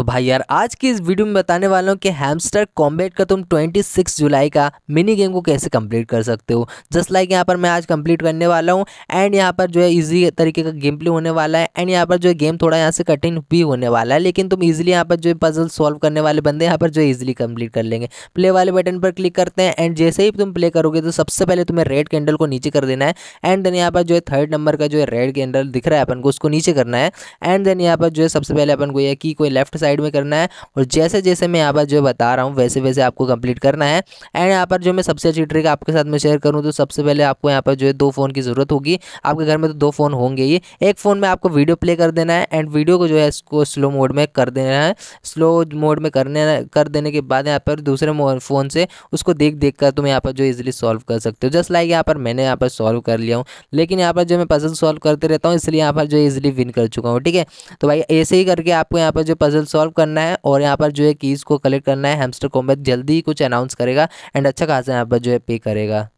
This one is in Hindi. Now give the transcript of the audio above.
तो भाई यार आज की इस वीडियो में बताने वाला हूँ कि हैमस्टर कॉम्बेट का तुम 26 जुलाई का मिनी गेम को कैसे कंप्लीट कर सकते हो जस्ट लाइक यहाँ पर मैं आज कंप्लीट करने वाला हूँ एंड यहाँ पर जो है ईजी तरीके का गेम प्ले होने वाला है एंड यहाँ पर जो है गेम थोड़ा यहाँ से कठिन भी होने वाला है लेकिन तुम ईजिली यहाँ पर जो है पजल सॉल्व करने वाले बंदे यहाँ पर जो है इजिली कंप्लीट कर लेंगे प्ले वाले बटन पर क्लिक करते हैं एंड जैसे ही तुम प्ले करोगे तो सबसे पहले तुम्हें रेड कैंडल को नीचे कर देना है एंड देन यहाँ पर जो है थर्ड नंबर का जो है रेड कैंडल दिख रहा है अपन को उसको नीचे करना है एंड देन यहाँ पर जो है सबसे पहले अपन को यह की कोई लेफ्ट साइड साइड में करना है और जैसे जैसे मैं यहाँ पर जो बता रहा हूँ वैसे वैसे आपको कंप्लीट करना है एंड यहाँ पर जो मैं सबसे अच्छी ट्रिक आपके साथ में शेयर करूँ तो सबसे पहले आपको यहाँ पर जो है दो फ़ोन की ज़रूरत होगी आपके घर में तो दो फ़ोन होंगे ही एक फ़ोन में आपको वीडियो प्ले कर देना है एंड वीडियो को जो है इसको स्लो मोड में कर देना है स्लो मोड में करने कर देने के बाद यहाँ पर दूसरे फ़ोन से उसको देख देख कर तुम यहाँ पर जो इजिली सॉल्व कर सकते हो जस्ट लाइक यहाँ पर मैंने यहाँ पर सॉल्व कर लिया हूँ लेकिन यहाँ पर जो मैं पजल सॉल्व करते रहता हूँ इसलिए यहाँ पर जो इजिली विन कर चुका हूँ ठीक है तो भाई ऐसे ही करके आपको यहाँ पर जो पजल सॉल्व करना है और यहाँ पर जो है कीज़ को कलेक्ट करना है हेमस्टर कॉम्बैक जल्दी ही कुछ अनाउंस करेगा एंड अच्छा खासा यहाँ पर जो है पे करेगा